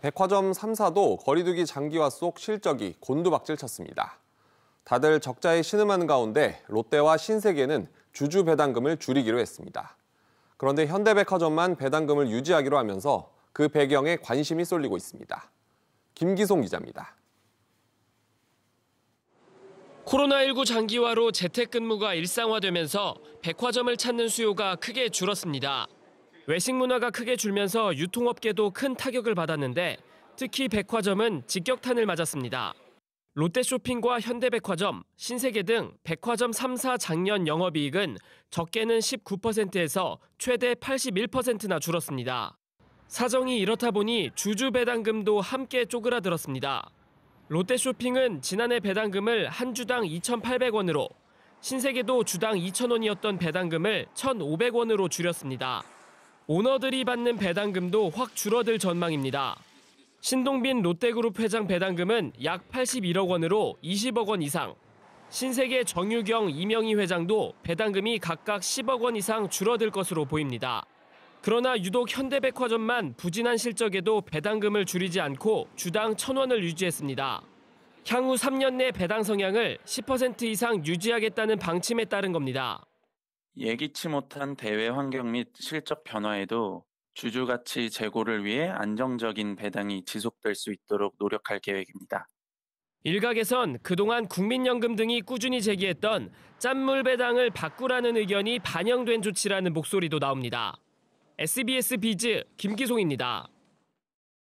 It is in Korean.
백화점 3사도 거리두기 장기화 속 실적이 곤두박질쳤습니다. 다들 적자에 신음하는 가운데 롯데와 신세계는 주주 배당금을 줄이기로 했습니다. 그런데 현대백화점만 배당금을 유지하기로 하면서 그 배경에 관심이 쏠리고 있습니다. 김기송 기자입니다. 코로나19 장기화로 재택근무가 일상화되면서 백화점을 찾는 수요가 크게 줄었습니다. 외식 문화가 크게 줄면서 유통업계도 큰 타격을 받았는데 특히 백화점은 직격탄을 맞았습니다. 롯데쇼핑과 현대백화점, 신세계 등 백화점 3사 작년 영업이익은 적게는 19%에서 최대 81%나 줄었습니다. 사정이 이렇다 보니 주주 배당금도 함께 쪼그라들었습니다. 롯데쇼핑은 지난해 배당금을 한 주당 2,800원으로, 신세계도 주당 2,000원이었던 배당금을 1,500원으로 줄였습니다. 오너들이 받는 배당금도 확 줄어들 전망입니다. 신동빈 롯데그룹 회장 배당금은 약 81억 원으로 20억 원 이상, 신세계 정유경 이명희 회장도 배당금이 각각 10억 원 이상 줄어들 것으로 보입니다. 그러나 유독 현대백화점만 부진한 실적에도 배당금을 줄이지 않고 주당 1,000원을 유지했습니다. 향후 3년 내 배당 성향을 10% 이상 유지하겠다는 방침에 따른 겁니다. 예기치 못한 대외 환경 및 실적 변화에도 주주 가치 제고를 위해 안정적인 배당이 지속될 수 있도록 노력할 계획입니다. 일각에선 그동안 국민연금 등이 꾸준히 제기했던 짠물 배당을 바꾸라는 의견이 반영된 조치라는 목소리도 나옵니다. SBS 비즈 김기송입니다.